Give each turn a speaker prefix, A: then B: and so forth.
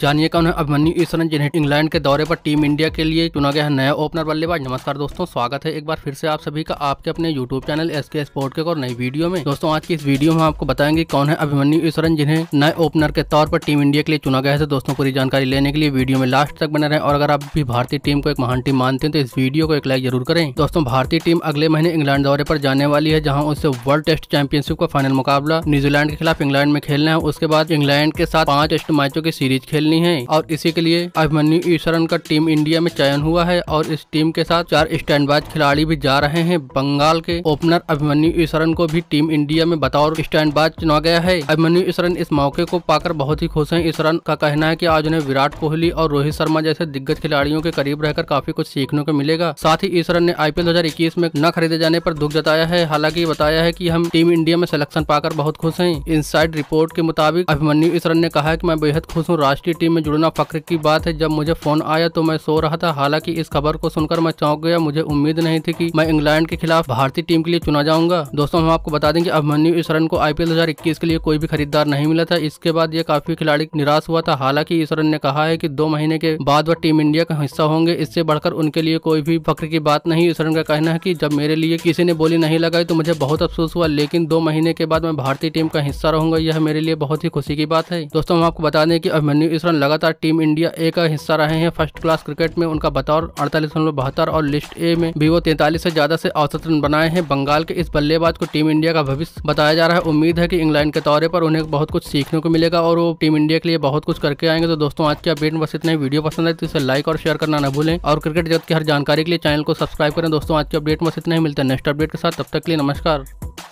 A: जानिए कौन है अभिमन्यु ईश्वरन जिन्हें इंग्लैंड के दौरे पर टीम इंडिया के लिए चुना गया है नया ओपनर बल्लेबाज नमस्कार दोस्तों स्वागत है एक बार फिर से आप सभी का आपके अपने YouTube channel S K sport के और नई वीडियो में दोस्तों आज की इस वीडियो में आपको बताएंगे कौन है अभिमन्यु ईश्वरन जिन्हें नए ओपनर के तौर पर टीम इंडिया के लिए चुना गया है तो दोस्तों पूरी जानकारी लेने के लिए वीडियो में लास्ट तक बने रहे और अगर आप भी भारतीय टीम को एक महान टीम मानते हैं तो इस वीडियो को एक लाइक जरूर करें दोस्तों भारतीय टीम अगले महीने इंग्लैंड दौरे पर जाने वाली है जहाँ उससे वर्ल्ड टेस्ट चैंपियनशिप का फाइनल मुकाबला न्यूजीलैंड के खिलाफ इंग्लैंड में खेलना है उसके बाद इंग्लैंड के साथ पांच टेस्ट मैचों की सीरीज खेल खेलनी है और इसी के लिए अभिमन्यु ईश्वरन का टीम इंडिया में चयन हुआ है और इस टीम के साथ चार स्टैंडबाज खिलाड़ी भी जा रहे हैं बंगाल के ओपनर अभिमन्यु ईश्वरन को भी टीम इंडिया में बतौर स्टैंडबाज चुना गया है अभिमन्यु ईश्वरन इस मौके को पाकर बहुत ही खुश है ईश्वरन का कहना है की आज उन्हें विराट कोहली और रोहित शर्मा जैसे दिग्गज खिलाड़ियों के करीब रहकर काफी कुछ सीखने को मिलेगा साथ ही ईश्वरन ने आईपीएल 2021 में न खरीदे जाने पर दुख जताया है हालांकि बताया है की हम टीम इंडिया में सिलेक्शन पाकर बहुत खुश है इन रिपोर्ट के मुताबिक अभिमन्यु ईश्वरन ने कहा कि मैं बेहद खुश हूं राष्ट्रीय टीम में जुड़ना फख्र की बात है जब मुझे फोन आया तो मैं सो रहा था हालांकि इस खबर को सुनकर मैं चौंक गया मुझे उम्मीद नहीं थी कि मैं इंग्लैंड के खिलाफ भारतीय टीम के लिए चुना जाऊंगा दोस्तों हम आपको बता दें कि अभिमन्यु इस रन को आईपीएल 2021 के लिए कोई भी खरीदार नहीं मिला था इसके बाद ये काफी खिलाड़ी निराश हुआ था हालांकि इस रन ने कहा है की दो महीने के बाद वह टीम इंडिया का हिस्सा होंगे इससे बढ़कर उनके लिए कोई भी फख्र की बात नहीं इस रन का कहना है की जब मेरे लिए किसी ने बोली नहीं लगाई तो मुझे बहुत अफसोस हुआ लेकिन दो महीने के बाद मैं भारतीय टीम का हिस्सा रहूंगा यह मेरे लिए बहुत ही खुशी की बात है दोस्तों हम आपको बता दें की अभिमन्यु इस रन लगातार टीम इंडिया ए का हिस्सा रहे हैं फर्स्ट क्लास क्रिकेट में उनका बतौर अड़तालीस बहत्तर और लिस्ट ए में भी वो तैतालीस से ज्यादा से औसत रन बनाए हैं बंगाल के इस बल्लेबाज को टीम इंडिया का भविष्य बताया जा रहा है उम्मीद है की इंग्लैंड के दौरे पर उन्हें बहुत कुछ सीखने को मिलेगा और वो टीम इंडिया के लिए बहुत कुछ करके आएंगे तो दोस्तों आज की अपडेट बस इतना ही वीडियो पसंद है तो इसे लाइक और शेयर करना न भूलें और क्रिकेट जगत की हर जानकारी के लिए चैनल को सब्सक्राइब करें दोस्तों आज की अपडेट बस इतना ही मिलता है नेक्स्ट अपडेट के साथ तब तक के लिए नमस्कार